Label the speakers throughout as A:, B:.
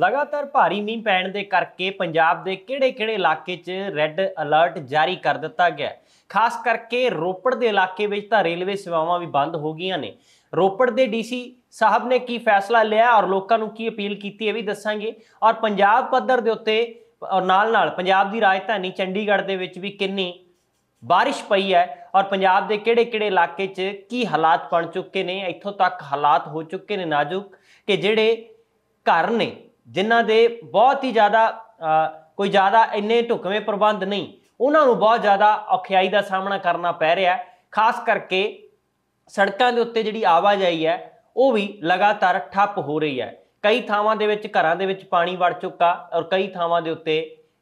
A: ਲਗਾਤਾਰ ਭਾਰੀ ਮੀਂਹ ਪੈਣ ਦੇ ਕਰਕੇ ਪੰਜਾਬ ਦੇ ਕਿਹੜੇ-ਕਿਹੜੇ ਇਲਾਕੇ 'ਚ ਰੈੱਡ ਅਲਰਟ ਜਾਰੀ ਕਰ ਦਿੱਤਾ ਗਿਆ ਖਾਸ ਕਰਕੇ ਰੋਪੜ ਦੇ ਇਲਾਕੇ ਵਿੱਚ ਤਾਂ ਰੇਲਵੇ ਸੇਵਾਵਾਂ ਵੀ ਬੰਦ ਹੋ ਗਈਆਂ ਨੇ ਰੋਪੜ ਦੇ ਡੀਸੀ ਸਾਹਿਬ ਨੇ ਕੀ ਫੈਸਲਾ ਲਿਆ ਔਰ ਲੋਕਾਂ ਨੂੰ ਕੀ ਅਪੀਲ ਕੀਤੀ ਇਹ ਵੀ ਦੱਸਾਂਗੇ ਔਰ ਪੰਜਾਬ ਪੱਧਰ ਦੇ ਉੱਤੇ ਔਰ ਨਾਲ-ਨਾਲ ਪੰਜਾਬ ਦੀ ਰਾਜਧਾਨੀ ਚੰਡੀਗੜ੍ਹ ਦੇ ਵਿੱਚ ਵੀ ਕਿੰਨੀ ਬਾਰਿਸ਼ ਪਈ ਹੈ ਔਰ ਪੰਜਾਬ ਦੇ ਕਿਹੜੇ-ਕਿਹੜੇ ਇਲਾਕੇ 'ਚ ਕੀ ਹਾਲਾਤ ਬਣ ਚੁੱਕੇ ਨੇ ਇੱਥੋਂ ਤੱਕ ਹਾਲਾਤ ਹੋ ਚੁੱਕੇ ਨੇ ਨਾਜ਼ੁਕ ਕਿ ਜਿਹੜੇ ਘਰ ਨੇ ਜਿਨ੍ਹਾਂ ਦੇ ਬਹੁਤ ਹੀ ਜ਼ਿਆਦਾ ਕੋਈ ਜ਼ਿਆਦਾ ਇੰਨੇ ਢੁਕਵੇਂ ਪ੍ਰਬੰਧ ਨਹੀਂ ਉਹਨਾਂ ਨੂੰ ਬਹੁਤ ਜ਼ਿਆਦਾ ਔਖਿਆਈ ਦਾ ਸਾਹਮਣਾ ਕਰਨਾ ਪੈ ਰਿਹਾ ਖਾਸ ਕਰਕੇ ਸੜਕਾਂ ਦੇ ਉੱਤੇ ਜਿਹੜੀ ਆਵਾਜਾਈ ਹੈ ਉਹ ਵੀ ਲਗਾਤਾਰ ਠੱਪ ਹੋ ਰਹੀ ਹੈ ਕਈ ਥਾਵਾਂ ਦੇ ਵਿੱਚ ਘਰਾਂ ਦੇ ਵਿੱਚ ਪਾਣੀ ਵੜ ਚੁੱਕਾ ਔਰ ਕਈ ਥਾਵਾਂ ਦੇ ਉੱਤੇ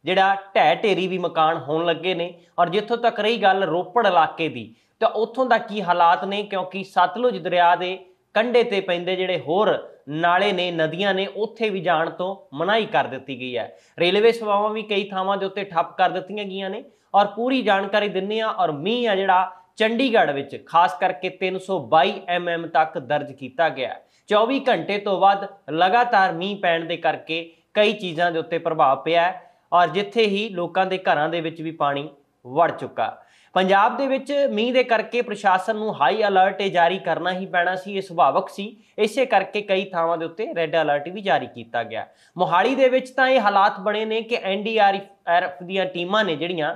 A: ਜਿਹੜਾ ਢਹਿ ਢੇਰੀ ਵੀ ਮਕਾਨ ਹੋਣ ਲੱਗੇ ਨੇ ਔਰ ਜਿੱਥੋਂ ਤੱਕ ਰਹੀ ਗੱਲ ਰੋਪੜ ਇਲਾਕੇ ਦੀ ਤਾਂ ਉੱਥੋਂ ਦਾ ਕੀ ਹਾਲਾਤ ਨੇ ਕਿਉਂਕਿ ਸਤਲੁਜ ਦਰਿਆ ਦੇ ਕੰਢੇ ਤੇ ਪੈਂਦੇ ਜਿਹੜੇ ਹੋਰ ਨਾਲੇ ਨੇ ਨਦੀਆਂ ਨੇ ਉੱਥੇ ਵੀ ਜਾਣ ਤੋਂ ਮਨਾਹੀ ਕਰ ਦਿੱਤੀ ਗਈ ਹੈ ਰੇਲਵੇ ਸੇਵਾਵਾਂ ਵੀ ਕਈ ਥਾਵਾਂ ਦੇ ਉੱਤੇ ਠੱਪ ਕਰ ਦਿੱਤੀਆਂ ਗਈਆਂ ਨੇ ਔਰ ਪੂਰੀ ਜਾਣਕਾਰੀ ਦਿੰਨੇ ਆ ਔਰ ਮੀਂਹ ਆ ਜਿਹੜਾ ਚੰਡੀਗੜ੍ਹ ਵਿੱਚ ਖਾਸ ਕਰਕੇ 322 mm ਤੱਕ ਦਰਜ ਕੀਤਾ ਗਿਆ 24 ਘੰਟੇ ਤੋਂ ਵੱਧ ਲਗਾਤਾਰ ਮੀਂਹ ਪੈਣ ਦੇ ਕਰਕੇ ਕਈ ਚੀਜ਼ਾਂ ਦੇ ਉੱਤੇ ਪ੍ਰਭਾਵ ਪਿਆ ਔਰ ਜਿੱਥੇ ਹੀ ਲੋਕਾਂ ਦੇ ਘਰਾਂ ਦੇ ਵਿੱਚ ਵੀ ਪਾਣੀ ਵੜ ਚੁੱਕਾ ਪੰਜਾਬ ਦੇ ਵਿੱਚ ਮੀਂਹ ਦੇ ਕਰਕੇ ਪ੍ਰਸ਼ਾਸਨ ਨੂੰ ਹਾਈ ਅਲਰਟ ਜਾਰੀ ਕਰਨਾ ਹੀ ਪੈਣਾ ਸੀ ਇਹ ਸੁਭਾਵਕ ਸੀ ਇਸੇ ਕਰਕੇ ਕਈ ਥਾਵਾਂ ਦੇ ਉੱਤੇ ਰੈੱਡ ਅਲਰਟ ਵੀ ਜਾਰੀ ਕੀਤਾ ਗਿਆ ਮੋਹਾਲੀ ਦੇ ਵਿੱਚ ਤਾਂ ਇਹ ਹਾਲਾਤ ਬਣੇ ਨੇ ਕਿ ਐਨਡੀਆਰਐਫ ਦੀਆਂ ਟੀਮਾਂ ਨੇ ਜਿਹੜੀਆਂ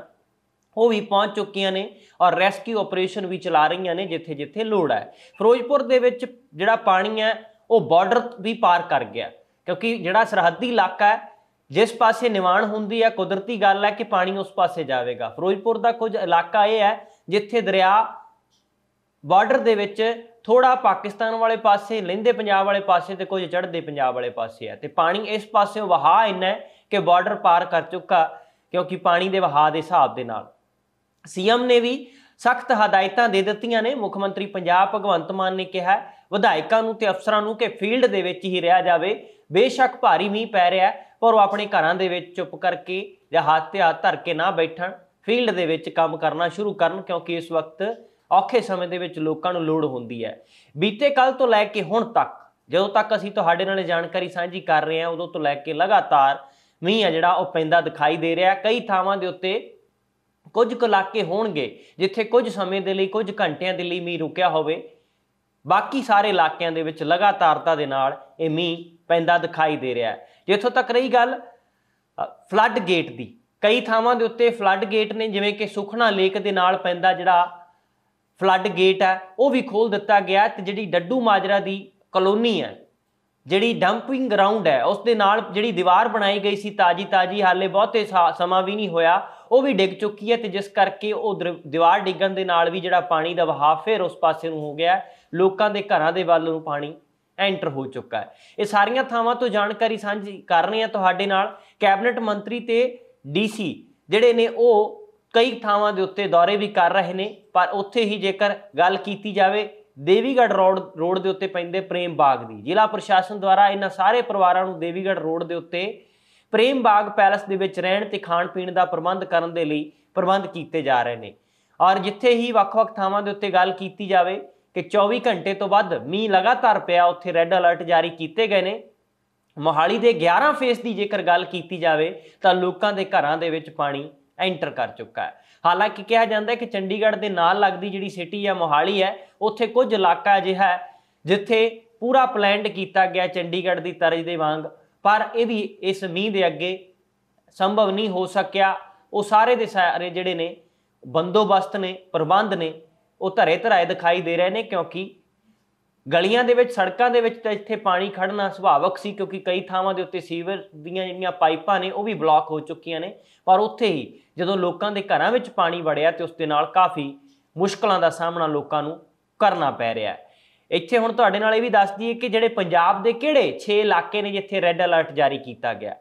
A: ਉਹ ਵੀ ਪਹੁੰਚ ਚੁੱਕੀਆਂ ਨੇ ਔਰ ਰੈਸਕਿਊ ਆਪਰੇਸ਼ਨ ਵੀ ਚਲਾ ਰਹੀਆਂ ਨੇ ਜਿੱਥੇ-ਜਿੱਥੇ ਲੋੜ ਹੈ ਫਿਰੋਜ਼ਪੁਰ ਦੇ ਵਿੱਚ ਜਿਹੜਾ ਪਾਣੀ ਹੈ ਉਹ ਬਾਰਡਰ ਵੀ ਪਾਰ ਕਰ ਗਿਆ ਕਿਉਂਕਿ ਜਿਹੜਾ ਸਰਹੱਦੀ ਇਲਾਕਾ ਹੈ ਜਿਸ ਪਾਸੇ ਨਿਵਾਣ ਹੁੰਦੀ ਹੈ ਕੁਦਰਤੀ ਗੱਲ ਹੈ ਕਿ ਪਾਣੀ ਉਸ ਪਾਸੇ ਜਾਵੇਗਾ ਫਿਰੋਜ਼ਪੁਰ ਦਾ ਕੁਝ ਇਲਾਕਾ ਇਹ ਹੈ ਜਿੱਥੇ ਦਰਿਆ ਬਾਰਡਰ ਦੇ ਵਿੱਚ ਥੋੜਾ ਪਾਕਿਸਤਾਨ ਵਾਲੇ ਪਾਸੇ ਲਹਿੰਦੇ ਪੰਜਾਬ ਵਾਲੇ ਪਾਸੇ ਤੇ ਕੁਝ ਚੜ੍ਹਦੇ ਪੰਜਾਬ ਵਾਲੇ ਪਾਸੇ ਹੈ ਤੇ ਪਾਣੀ ਇਸ ਪਾਸੇ ਵਹਾ ਇੰਨਾ ਕਿ ਬਾਰਡਰ ਪਾਰ ਕਰ ਚੁੱਕਾ ਕਿਉਂਕਿ ਪਾਣੀ ਦੇ ਵਹਾ ਦੇ ਹਿਸਾਬ ਦੇ ਨਾਲ ਸੀਐਮ ਨੇ ਵੀ ਸਖਤ ਹਦਾਇਤਾਂ ਦੇ ਦਿੱਤੀਆਂ ਨੇ ਮੁੱਖ ਮੰਤਰੀ ਪੰਜਾਬ ਭਗਵੰਤ ਮਾਨ ਨੇ ਕਿਹਾ ਵਿਧਾਇਕਾਂ ਨੂੰ ਤੇ ਅਫਸਰਾਂ ਨੂੰ ਕਿ ਫੀਲਡ ਦੇ ਵਿੱਚ ਹੀ ਰਿਹਾ ਜਾਵੇ ਬੇਸ਼ੱਕ ਭਾਰੀ ਮੀਂਹ ਪੈ ਰਿਹਾ ਹੈ ਪਰ ਉਹ ਆਪਣੇ ਘਰਾਂ ਦੇ ਵਿੱਚ ਚੁੱਪ ਕਰਕੇ ਜਾਂ ਹੱਥ ਤੇ ਹੱਥ ਧਰ ਕੇ ਨਾ ਬੈਠਣ ਫੀਲਡ ਦੇ ਵਿੱਚ ਕੰਮ ਕਰਨਾ ਸ਼ੁਰੂ ਕਰਨ ਕਿਉਂਕਿ ਇਸ ਵਕਤ ਔਖੇ ਸਮੇਂ ਦੇ ਵਿੱਚ ਲੋਕਾਂ ਨੂੰ ਲੋੜ ਹੁੰਦੀ ਹੈ ਬੀਤੇ ਕੱਲ ਤੋਂ ਲੈ ਕੇ ਹੁਣ ਤੱਕ ਜਦੋਂ ਤੱਕ ਅਸੀਂ ਤੁਹਾਡੇ ਨਾਲ ਜਾਣਕਾਰੀ ਸਾਂਝੀ ਕਰ ਰਹੇ ਹਾਂ ਉਦੋਂ ਤੋਂ ਲੈ ਕੇ ਲਗਾਤਾਰ ਮੀਂਹ ਆ ਜਿਹੜਾ ਉਹ ਪੈਂਦਾ ਦਿਖਾਈ ਦੇ ਰਿਹਾ ਕਈ ਥਾਵਾਂ ਦੇ ਉੱਤੇ ਕੁਝ ਇਲਾਕੇ ਹੋਣਗੇ ਜਿੱਥੇ ਕੁਝ ਸਮੇਂ ਦੇ ਲਈ ਕੁਝ ਘੰਟਿਆਂ ਦੇ ਲਈ ਮੀਂਹ ਰੁਕਿਆ ਹੋਵੇ ਬਾਕੀ ਸਾਰੇ ਇਲਾਕਿਆਂ ਦੇ ਵਿੱਚ ਲਗਾਤਾਰਤਾ ਦੇ ਨਾਲ ਇਹ ਮੀਂਹ ਪੈਂਦਾ ਦਿਖਾਈ ਦੇ ਰਿਹਾ ਹੈ ਜਿੱਥੋਂ ਤੱਕ ਰਹੀ ਗੱਲ ਫਲੱਡ ਗੇਟ ਦੀ ਕਈ ਥਾਵਾਂ ਦੇ ਉੱਤੇ ਫਲੱਡ ਗੇਟ ਨੇ ਜਿਵੇਂ ਕਿ ਸੁਖਣਾ ਲੇਕ ਦੇ ਨਾਲ ਪੈਂਦਾ ਜਿਹੜਾ ਫਲੱਡ ਗੇਟ ਹੈ ਉਹ ਵੀ ਖੋਲ ਦਿੱਤਾ ਗਿਆ ਤੇ ਜਿਹੜੀ ਡੱਡੂ ਮਾਜਰਾ ਦੀ ਕਲੋਨੀ ਹੈ ਜਿਹੜੀ ਡੰਪਿੰਗ ਗਰਾਊਂਡ ਹੈ ਉਸ ਦੇ ਨਾਲ ਜਿਹੜੀ ਦੀਵਾਰ ਬਣਾਈ ਗਈ ਸੀ ਤਾਜੀ ਤਾਜੀ ਹਾਲੇ ਬਹੁਤੇ ਸਮਾਂ ਵੀ ਨਹੀਂ ਹੋਇਆ ਉਹ ਵੀ ਡਿੱਗ ਚੁੱਕੀ ਹੈ ਤੇ ਜਿਸ ਕਰਕੇ ਉਹ ਦੀਵਾਰ ਡਿੱਗਣ ਦੇ ਨਾਲ ਵੀ ਜਿਹੜਾ ਪਾਣੀ ਦਾ ਵਹਾਅ ਫਿਰ ਉਸ ਪਾਸੇ ਨੂੰ ਹੋ ਗਿਆ ਲੋਕਾਂ ਦੇ ਘਰਾਂ ਦੇ ਵੱਲ ਨੂੰ ਪਾਣੀ ਐਂਟਰ ਹੋ ਚੁੱਕਾ ਹੈ ਇਹ ਸਾਰੀਆਂ ਥਾਵਾਂ ਤੋਂ ਜਾਣਕਾਰੀ ਸਾਂਝੀ ਕਰ ਰਹੇ ਹਾਂ ਤੁਹਾਡੇ ਨਾਲ ਕੈਬਨਿਟ ਮੰਤਰੀ ਤੇ ਡੀਸੀ ਜਿਹੜੇ ਨੇ ਉਹ ਕਈ ਥਾਵਾਂ ਦੇ ਉੱਤੇ ਦੌਰੇ ਵੀ ਕਰ ਰਹੇ ਨੇ ਪਰ ਉੱਥੇ ਹੀ ਜੇਕਰ ਗੱਲ ਕੀਤੀ ਜਾਵੇ ਦੇਵੀਗੜ ਰੋਡ ਰੋਡ ਦੇ ਉੱਤੇ ਪੈਂਦੇ ਪ੍ਰੇਮ ਬਾਗ ਦੀ ਜ਼ਿਲ੍ਹਾ ਪ੍ਰਸ਼ਾਸਨ ਦੁਆਰਾ ਇਹਨਾਂ ਸਾਰੇ ਪਰਿਵਾਰਾਂ ਨੂੰ ਦੇਵੀਗੜ ਰੋਡ ਦੇ ਉੱਤੇ ਪ੍ਰੇਮ ਬਾਗ ਪੈਲਸ ਦੇ ਵਿੱਚ ਰਹਿਣ ਤੇ ਖਾਣ ਪੀਣ ਦਾ ਪ੍ਰਬੰਧ ਕਰਨ ਦੇ ਲਈ ਪ੍ਰਬੰਧ ਕੀਤੇ ਜਾ ਰਹੇ ਨੇ ਔਰ ਜਿੱਥੇ ਹੀ ਵੱਖ-ਵੱਖ ਥਾਵਾਂ ਦੇ ਉੱਤੇ ਗੱਲ ਕੀਤੀ ਜਾਵੇ ਕਿ 24 ਘੰਟੇ ਤੋਂ ਵੱਧ ਮੀਂਹ ਲਗਾਤਾਰ ਪਿਆ ਉੱਥੇ ਰੈੱਡ ਅਲਰਟ ਜਾਰੀ ਕੀਤੇ ਗਏ ਨੇ ਮੋਹਾਲੀ ਦੇ 11 ਫੇਸ ਦੀ ਜੇਕਰ ਗੱਲ ਕੀਤੀ ਜਾਵੇ ਤਾਂ ਲੋਕਾਂ ਦੇ ਘਰਾਂ ਦੇ ਵਿੱਚ ਪਾਣੀ ਐਂਟਰ ਕਰ ਚੁੱਕਾ ਹੈ ਹਾਲਾਂਕਿ ਕਿਹਾ ਜਾਂਦਾ ਹੈ ਕਿ ਚੰਡੀਗੜ੍ਹ ਦੇ ਨਾਲ ਲੱਗਦੀ ਜਿਹੜੀ ਸਿਟੀ ਹੈ ਮੋਹਾਲੀ ਹੈ ਉੱਥੇ ਕੁਝ ਇਲਾਕਾ ਅਜਿਹਾ ਹੈ ਜਿੱਥੇ ਪੂਰਾ ਪਲਾਨਡ ਕੀਤਾ ਗਿਆ ਚੰਡੀਗੜ੍ਹ ਦੀ ਤਰਜ਼ ਦੇ ਵਾਂਗ ਪਰ ਇਹ ਵੀ ਇਸ ਮੀਂਹ ਦੇ ਅੱਗੇ ਸੰਭਵ ਨਹੀਂ ਹੋ ਸਕਿਆ ਉਹ ਸਾਰੇ ਦੇ ਸਾਰੇ ਜਿਹੜੇ ਨੇ ਬੰਦੋਬਸਤ ਨੇ ਪ੍ਰਬੰਧ ਨੇ ਉਹ ਧਰੇ ਧਰਾਏ ਦਿਖਾਈ ਦੇ ਰਹੇ ਨੇ ਕਿਉਂਕਿ ਗਲੀਆਂ ਦੇ ਵਿੱਚ ਸੜਕਾਂ ਦੇ ਵਿੱਚ ਤਾਂ ਇੱਥੇ ਪਾਣੀ ਖੜਨਾ ਸੁਭਾਵਕ ਸੀ ਕਿਉਂਕਿ ਕਈ ਥਾਵਾਂ ਦੇ ਉੱਤੇ ਸੀਵਰ ਦੀਆਂ ਜਿਹੜੀਆਂ ਪਾਈਪਾਂ ਨੇ ਉਹ ਵੀ ਬਲੌਕ ਹੋ ਚੁੱਕੀਆਂ ਨੇ ਪਰ ਉੱਥੇ ਹੀ ਜਦੋਂ ਲੋਕਾਂ ਦੇ ਘਰਾਂ ਵਿੱਚ ਪਾਣੀ ਵੜਿਆ ਤੇ ਉਸ ਦੇ ਨਾਲ ਕਾਫੀ ਮੁਸ਼ਕਲਾਂ ਦਾ ਸਾਹਮਣਾ ਲੋਕਾਂ ਨੂੰ ਕਰਨਾ ਪੈ ਰਿਹਾ ਹੈ ਇੱਥੇ ਹੁਣ ਤੁਹਾਡੇ ਨਾਲ ਇਹ ਵੀ ਦੱਸ ਦਈਏ ਕਿ ਜਿਹੜੇ ਪੰਜਾਬ ਦੇ ਕਿਹੜੇ 6 ਇਲਾਕੇ ਨੇ ਜਿੱਥੇ ਰੈੱਡ ਅਲਰਟ ਜਾਰੀ ਕੀਤਾ ਗਿਆ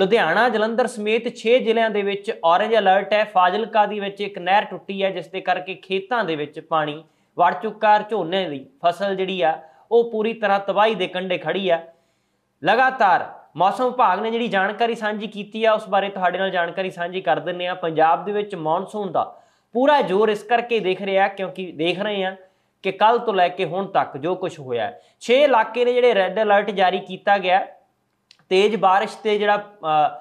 A: ਲੁਧਿਆਣਾ ਜਲੰਧਰ ਸਮੇਤ 6 ਜ਼ਿਲ੍ਹਿਆਂ ਦੇ ਵਿੱਚ ਔਰੇਂਜ ਅਲਰਟ ਹੈ ਫਾਜ਼ਿਲਕਾ ਦੀ ਵਿੱਚ ਇੱਕ ਨਹਿਰ ਟੁੱਟੀ ਹੈ ਜਿਸ ਦੇ ਕਰਕੇ ਖੇਤਾਂ ਦੇ ਵਿੱਚ ਪਾਣੀ ਵੜ ਚੁੱਕਾ ਝੋਨੇ ਦੀ ਫਸਲ ਜਿਹੜੀ ਆ ਉਹ ਪੂਰੀ ਤਰ੍ਹਾਂ ਤਬਾਹੀ ਦੇ ਕੰਢੇ ਖੜੀ ਆ ਲਗਾਤਾਰ ਮੌਸਮ ਵਿਭਾਗ ਨੇ ਜਿਹੜੀ ਜਾਣਕਾਰੀ ਸਾਂਝੀ ਕੀਤੀ ਆ ਉਸ ਬਾਰੇ ਤੁਹਾਡੇ ਨਾਲ ਜਾਣਕਾਰੀ ਸਾਂਝੀ ਕਰ ਦਿੰਨੇ ਆ ਪੰਜਾਬ ਦੇ ਵਿੱਚ ਮੌਨਸੂਨ ਦਾ ਪੂਰਾ ਜ਼ੋਰ ਇਸ ਕਰਕੇ ਦੇਖ ਰਿਹਾ ਕਿਉਂਕਿ ਦੇਖ ਰਹੇ ਆ ਕਿ ਕੱਲ ਤੋਂ ਲੈ ਕੇ ਹੁਣ ਤੱਕ ਜੋ ਕੁਝ ਹੋਇਆ 6 ਇਲਾਕੇ ਨੇ ਜਿਹੜੇ ਰੈੱਡ ਅਲਰਟ ਜਾਰੀ ਕੀਤਾ ਗਿਆ ਤੇਜ਼ بارش ਤੇ ਜਿਹੜਾ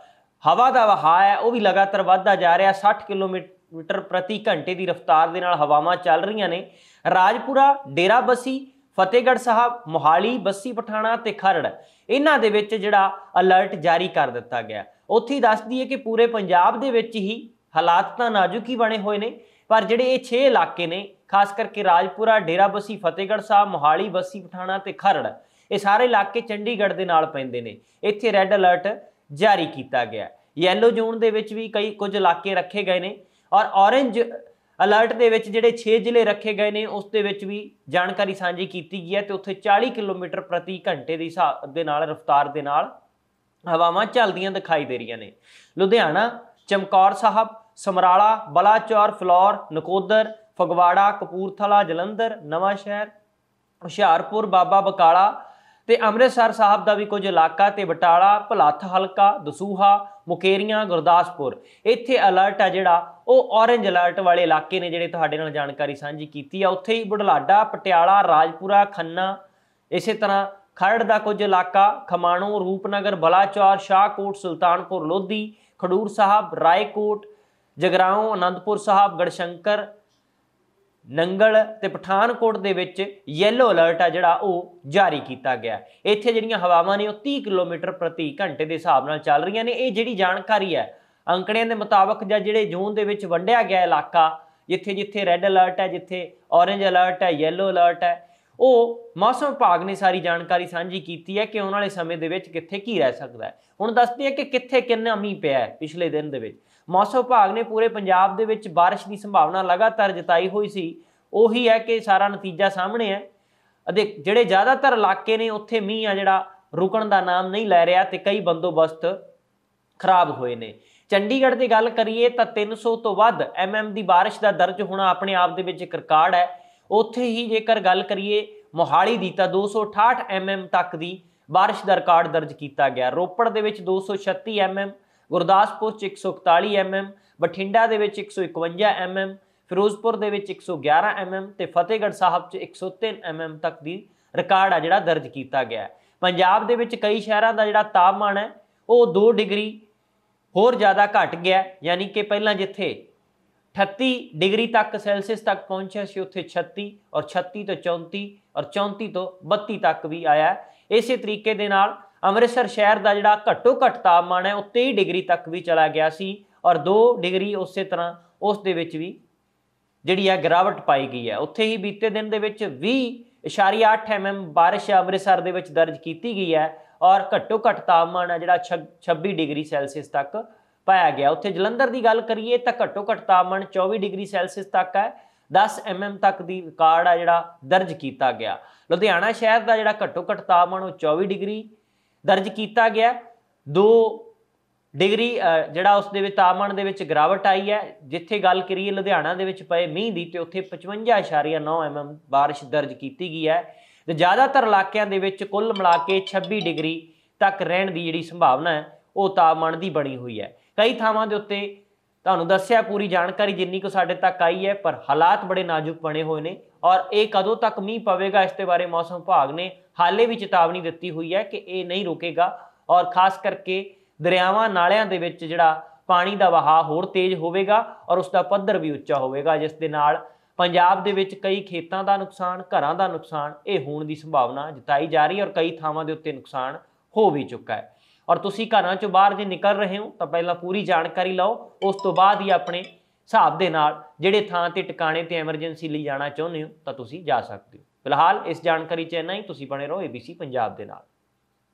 A: ਹਵਾ ਦਾ ਵਹਾਅ ਹੈ ਉਹ ਵੀ ਲਗਾਤਾਰ ਵਧਦਾ ਜਾ ਰਿਹਾ 60 ਕਿਲੋਮੀਟਰ ਮੀਟਰ ਪ੍ਰਤੀ ਘੰਟੇ ਦੀ ਰਫ਼ਤਾਰ ਦੇ ਨਾਲ ਹਵਾਵਾਂ ਚੱਲ ਰਹੀਆਂ ਨੇ ਰਾਜਪੁਰਾ ਡੇਰਾ ਬਸੀ ਫਤਿਹਗੜ੍ਹ ਸਾਹਿਬ ਮੋਹਾਲੀ ਬੱਸੀ ਪਠਾਣਾ ਤੇ ਖਰੜ ਇਹਨਾਂ ਦੇ ਵਿੱਚ ਜਿਹੜਾ ਅਲਰਟ ਜਾਰੀ ਕਰ ਦਿੱਤਾ ਗਿਆ ਉੱਥੇ ਦੱਸ ਦਈਏ ਕਿ ਪੂਰੇ ਪੰਜਾਬ ਦੇ ਵਿੱਚ ਹੀ ਹਾਲਾਤ ਤਾਂ ਨਾਜ਼ੁਕ ਹੀ ਬਣੇ ਹੋਏ ਨੇ ਪਰ ਜਿਹੜੇ ਇਹ 6 ਇਲਾਕੇ ਨੇ ਖਾਸ ਕਰਕੇ ਰਾਜਪੁਰਾ ਡੇਰਾ ਬਸੀ ਫਤਿਹਗੜ੍ਹ ਸਾਹਿਬ ਮੋਹਾਲੀ ਬੱਸੀ ਪਠਾਣਾ ਤੇ ਖਰੜ ਇਹ ਸਾਰੇ ਇਲਾਕੇ ਚੰਡੀਗੜ੍ਹ ਦੇ ਨਾਲ ਪੈਂਦੇ ਨੇ ਇੱਥੇ ਰੈੱਡ ਅਲਰਟ ਜਾਰੀ ਕੀਤਾ ਗਿਆ ਯੈਲੋ ਜ਼ੋਨ ਦੇ ਵਿੱਚ ਵੀ ਕਈ ਕੁਝ ਇਲਾਕੇ ਰੱਖੇ ਗਏ ਨੇ ਔਰ ਔਰੇਂਜ ਅਲਰਟ ਦੇ ਵਿੱਚ ਜਿਹੜੇ 6 ਜ਼ਿਲ੍ਹੇ ਰੱਖੇ ਗਏ ਨੇ ਉਸ ਦੇ ਵਿੱਚ ਵੀ ਜਾਣਕਾਰੀ ਸਾਂਝੀ ਕੀਤੀ ਗਈ ਹੈ ਤੇ ਉੱਥੇ 40 ਕਿਲੋਮੀਟਰ ਪ੍ਰਤੀ ਘੰਟੇ ਦੀ ਹਿਸਾਬ ਦੇ ਨਾਲ ਰਫ਼ਤਾਰ ਦੇ ਨਾਲ ਹਵਾਵਾਂ ਚੱਲਦੀਆਂ ਦਿਖਾਈ ਦੇ ਰਹੀਆਂ ਨੇ ਲੁਧਿਆਣਾ ਚਮਕੌਰ ਸਾਹਿਬ ਸਮਰਾਲਾ ਬਲਾਚੌਰ ਫਲੌਰ ਨਕੋਦਰ ਫਗਵਾੜਾ ਕਪੂਰਥਲਾ ਜਲੰਧਰ ਨਵਾਂ ਸ਼ਹਿਰ ਹੁਸ਼ਿਆਰਪੁਰ ਬਾਬਾ ਬਕਾਲਾ ਤੇ ਅੰਮ੍ਰਿਤਸਰ ਸਾਹਿਬ ਦਾ ਵੀ ਕੁਝ ਇਲਾਕਾ ਤੇ ਬਟਾਲਾ ਭਲੱਥ ਹਲਕਾ ਦਸੂਹਾ ਮੁਕੇਰੀਆਂ ਗੁਰਦਾਸਪੁਰ ਇੱਥੇ ਅਲਰਟ ਆ ਜਿਹੜਾ ਉਹ ਔਰੇਂਜ ਅਲਰਟ ਵਾਲੇ ਇਲਾਕੇ ਨੇ ਜਿਹੜੇ ਤੁਹਾਡੇ ਨਾਲ ਜਾਣਕਾਰੀ ਸਾਂਝੀ ਕੀਤੀ ਆ ਉੱਥੇ ਹੀ ਬੁਢਲਾਡਾ ਪਟਿਆਲਾ ਰਾਜਪੁਰਾ ਖੰਨਾ ਇਸੇ ਤਰ੍ਹਾਂ ਖਰੜ ਦਾ ਕੁਝ ਇਲਾਕਾ ਖਮਾਣੋ ਰੂਪਨਗਰ ਬਲਾਚੌਰ ਸ਼ਾਹਕੋਟ ਸੁਲਤਾਨਪੁਰ ਲੋਧੀ ਖਡੂਰ ਸਾਹਿਬ ਰਾਏਕੋਟ ਜਗਰਾਉਂ ਅਨੰਦਪੁਰ ਸਾਹਿਬ ਗੜਸ਼ੰਕਰ ਨੰਗਲ ਤੇ ਪਠਾਨਕੋਟ ਦੇ ਵਿੱਚ ਯੈਲੋ ਅਲਰਟ ਆ ਜਿਹੜਾ ਉਹ ਜਾਰੀ ਕੀਤਾ ਗਿਆ ਇੱਥੇ ਜਿਹੜੀਆਂ ਹਵਾਵਾਂ ਨੇ ਉਹ 30 ਕਿਲੋਮੀਟਰ ਪ੍ਰਤੀ ਘੰਟੇ ਦੇ ਹਿਸਾਬ ਨਾਲ ਚੱਲ ਰਹੀਆਂ ਨੇ ਇਹ ਜਿਹੜੀ ਜਾਣਕਾਰੀ ਹੈ ਅੰਕੜਿਆਂ ਦੇ ਮੁਤਾਬਕ ਜਾਂ ਜਿਹੜੇ ਜ਼ੋਨ ਦੇ ਵਿੱਚ ਵੰਡਿਆ ਗਿਆ ਇਲਾਕਾ ਜਿੱਥੇ ਜਿੱਥੇ ਰੈੱਡ ਅਲਰਟ ਹੈ ਜਿੱਥੇ ਔਰੇਂਜ ਅਲਰਟ ਹੈ ਯੈਲੋ ਅਲਰਟ ਹੈ ਉਹ ਮੌਸਮ ਵਿਭਾਗ ਨੇ ਸਾਰੀ ਜਾਣਕਾਰੀ ਸਾਂਝੀ ਕੀਤੀ ਹੈ ਕਿ ਆਉਣ ਵਾਲੇ ਸਮੇਂ ਦੇ ਵਿੱਚ ਕਿੱਥੇ ਕੀ ਰਹਿ ਸਕਦਾ ਹੈ ਹੁਣ ਦੱਸਦੇ ਆ ਕਿ ਕਿੱਥੇ ਕਿੰਨਾ ਮੀਂਹ ਪਿਆ ਹੈ ਪਿਛਲੇ ਦਿਨ ਦੇ ਵਿੱਚ ਮੌਸਮ ਵਿਭਾਗ ਨੇ ਪੂਰੇ ਪੰਜਾਬ ਦੇ ਵਿੱਚ بارش ਦੀ ਸੰਭਾਵਨਾ ਲਗਾਤਾਰ ਜਤਾਈ ਹੋਈ ਸੀ ਉਹੀ ਹੈ ਕਿ ਸਾਰਾ ਨਤੀਜਾ ਸਾਹਮਣੇ ਹੈ ਅਤੇ ਜਿਹੜੇ ਜ਼ਿਆਦਾਤਰ ਇਲਾਕੇ ਨੇ ਉੱਥੇ ਮੀਂਹ ਆ ਜਿਹੜਾ ਰੁਕਣ ਦਾ ਨਾਮ ਨਹੀਂ ਲੈ ਰਿਹਾ ਤੇ ਕਈ ਬੰਦੋਬਸਤ ਖਰਾਬ ਹੋਏ ਨੇ ਚੰਡੀਗੜ੍ਹ ਦੀ ਗੱਲ ਕਰੀਏ ਤਾਂ 300 ਤੋਂ ਵੱਧ ਐਮਐਮ ਦੀ بارش ਦਾ ਦਰਜ ਹੋਣਾ ਆਪਣੇ ਆਪ ਦੇ ਵਿੱਚ ਇੱਕ ਰਿਕਾਰਡ ਹੈ ਉੱਥੇ ਹੀ ਜੇਕਰ ਗੱਲ ਕਰੀਏ ਮੋਹਾਲੀ ਦੀ ਤਾਂ 268 ਐਮਐਮ ਤੱਕ ਦੀ بارش ਦਾ ਰਿਕਾਰਡ ਦਰਜ ਕੀਤਾ ਗਿਆ ਰੋਪੜ ਦੇ ਵਿੱਚ 236 ਐਮਐਮ ਗੁਰਦਾਸਪੁਰ ਚ 141 ਐਮਐਮ ਬਠਿੰਡਾ ਦੇ ਵਿੱਚ 151 ਐਮਐਮ ਫਿਰੋਜ਼ਪੁਰ ਦੇ ਵਿੱਚ 111 ਐਮਐਮ ਤੇ ਫਤਿਹਗੜ੍ਹ ਸਾਹਿਬ ਚ 103 ਐਮਐਮ ਤੱਕ ਦੀ ਰਿਕਾਰਡ ਆ ਜਿਹੜਾ ਦਰਜ ਕੀਤਾ ਗਿਆ ਹੈ ਪੰਜਾਬ ਦੇ ਵਿੱਚ ਕਈ ਸ਼ਹਿਰਾਂ ਦਾ ਜਿਹੜਾ ਤਾਪਮਾਨ ਹੈ ਉਹ 2 ਡਿਗਰੀ ਹੋਰ ਜ਼ਿਆਦਾ ਘਟ ਗਿਆ ਯਾਨੀ ਕਿ ਪਹਿਲਾਂ ਜਿੱਥੇ 38 ਡਿਗਰੀ ਤੱਕ ਸੈਲਸੀਅਸ ਤੱਕ ਪਹੁੰਚਿਆ ਸੀ ਉੱਥੇ 36 ਔਰ 36 ਤੋਂ 34 ਔਰ 34 ਤੋਂ 32 ਤੱਕ ਵੀ ਆਇਆ ਇਸੇ ਤਰੀਕੇ ਦੇ ਨਾਲ ਅੰਮ੍ਰਿਤਸਰ ਸ਼ਹਿਰ ਦਾ ਜਿਹੜਾ ਘੱਟੋ ਘੱਟ ਤਾਪਮਾਨ ਹੈ ਉਹ 23 ਡਿਗਰੀ ਤੱਕ ਵੀ ਚਲਾ ਗਿਆ ਸੀ ਔਰ 2 ਡਿਗਰੀ ਉਸੇ ਤਰ੍ਹਾਂ ਉਸ ਦੇ ਵਿੱਚ ਵੀ ਜਿਹੜੀ ਹੈ ਗਰਾਵਟ ਪਾਈ ਗਈ ਹੈ ਉੱਥੇ ਹੀ ਬੀਤੇ ਦਿਨ ਦੇ ਵਿੱਚ 20.8 ਐਮਐਮ ਬਾਰਿਸ਼ ਅੰਮ੍ਰਿਤਸਰ ਦੇ ਵਿੱਚ ਦਰਜ ਕੀਤੀ ਗਈ ਹੈ ਔਰ ਘੱਟੋ ਘੱਟ ਤਾਪਮਾਨ ਹੈ ਜਿਹੜਾ 26 ਡਿਗਰੀ ਸੈਲਸੀਅਸ ਤੱਕ ਪਾਇਆ ਗਿਆ ਉੱਥੇ ਜਲੰਧਰ ਦੀ ਗੱਲ ਕਰੀਏ ਤਾਂ ਘੱਟੋ ਘੱਟ ਤਾਪਮਾਨ 24 ਡਿਗਰੀ ਸੈਲਸੀਅਸ ਤੱਕ ਹੈ 10 ਐਮਐਮ ਤੱਕ ਦੀ ਰਿਕਾਰਡ ਆ ਜਿਹੜਾ ਦਰਜ ਕੀਤਾ ਗਿਆ ਲੁਧਿਆਣਾ ਸ਼ਹਿਰ ਦਾ ਜਿਹੜਾ ਘੱਟੋ ਘੱਟ ਤਾਪਮਾਨ ਉਹ 24 ਡਿਗਰੀ ਦਰਜ ਕੀਤਾ ਗਿਆ 2 ਡਿਗਰੀ ਜਿਹੜਾ ਉਸ ਦੇ ਵਿੱਚ ਤਾਪਮਾਨ ਦੇ ਵਿੱਚ ਗਰਾਵਟ ਆਈ ਹੈ ਜਿੱਥੇ ਗੱਲ ਕਰੀਏ ਲੁਧਿਆਣਾ ਦੇ ਵਿੱਚ ਪਏ ਮੀਂਹ ਦੀ ਤੇ ਉੱਥੇ 55.9 ਐਮਐਮ بارش ਦਰਜ ਕੀਤੀ ਗਈ ਹੈ ਤੇ ਜ਼ਿਆਦਾਤਰ ਇਲਾਕਿਆਂ ਦੇ ਵਿੱਚ ਕੁੱਲ ਮਿਲਾ ਕੇ 26 ਡਿਗਰੀ ਤੱਕ ਰਹਿਣ ਦੀ ਜਿਹੜੀ ਸੰਭਾਵਨਾ ਹੈ ਉਹ ਤਾਪਮਾਨ ਦੀ ਬਣੀ ਹੋਈ ਹੈ ਕਈ ਥਾਵਾਂ ਦੇ ਉੱਤੇ ਤੁਹਾਨੂੰ ਦੱਸਿਆ ਪੂਰੀ ਜਾਣਕਾਰੀ ਜਿੰਨੀ ਕੋ ਸਾਡੇ ਤੱਕ ਆਈ ਹੈ ਪਰ ਹਾਲਾਤ ਬੜੇ ਨਾਜ਼ੁਕ ਬਣੇ ਹੋਏ ਨੇ ਔਰ ਇਹ ਕਦੋਂ ਤੱਕ ਮੀਂਹ ਪਵੇਗਾ ਇਸ ਤੇ ਬਾਰੇ ਮੌਸਮ ਵਿਭਾਗ ਨੇ ਹਾਲੇ ਵੀ ਚੇਤਾਵਨੀ ਦਿੱਤੀ ਹੋਈ ਹੈ ਕਿ ਇਹ ਨਹੀਂ ਰੁਕੇਗਾ ਔਰ ਖਾਸ ਕਰਕੇ ਦਰਿਆਵਾਂ ਨਾਲਿਆਂ ਦੇ ਵਿੱਚ ਜਿਹੜਾ ਪਾਣੀ ਦਾ ਵਹਾਅ ਹੋਰ ਤੇਜ਼ ਹੋਵੇਗਾ ਔਰ ਉਸ ਦਾ ਪੱਧਰ ਵੀ ਉੱਚਾ ਹੋਵੇਗਾ ਜਿਸ ਦੇ ਨਾਲ ਪੰਜਾਬ ਦੇ ਵਿੱਚ ਕਈ ਖੇਤਾਂ ਦਾ ਨੁਕਸਾਨ ਘਰਾਂ ਦਾ ਨੁਕਸਾਨ ਇਹ ਹੋਣ ਦੀ ਸੰਭਾਵਨਾ ਜਤਾਈ ਜਾ ਰਹੀ ਹੈ ਔਰ ਕਈ ਥਾਵਾਂ ਦੇ ਉੱਤੇ ਨੁਕਸਾਨ ਹੋ ਵੀ ਚੁੱਕਾ ਹੈ ਔਰ ਤੁਸੀਂ ਘਰਾਂ ਚੋਂ ਬਾਹਰ ਜੇ ਨਿਕਲ ਰਹੇ ਹੋ ਤਾਂ ਪਹਿਲਾਂ ਪੂਰੀ ਜਾਣਕਾਰੀ ਲਓ ਉਸ ਤੋਂ ਬਾਅਦ ਹੀ ਆਪਣੇ ਹਿਸਾਬ ਦੇ ਨਾਲ ਜਿਹੜੇ ਥਾਂ ਤੇ ਟਿਕਾਣੇ ਤੇ ਐਮਰਜੈਂਸੀ ਲਈ ਜਾਣਾ ਚਾਹੁੰਦੇ ਹੋ ਤਾਂ ਤੁਸੀਂ ਜਾ ਸਕਦੇ ਹੋ ਫਿਲਹਾਲ ਇਸ ਜਾਣਕਾਰੀ 'ਚ ਇੰਨਾ ਹੀ ਤੁਸੀਂ ਬਣੇ ਰਹੋ ABC ਪੰਜਾਬ ਦੇ ਨਾਲ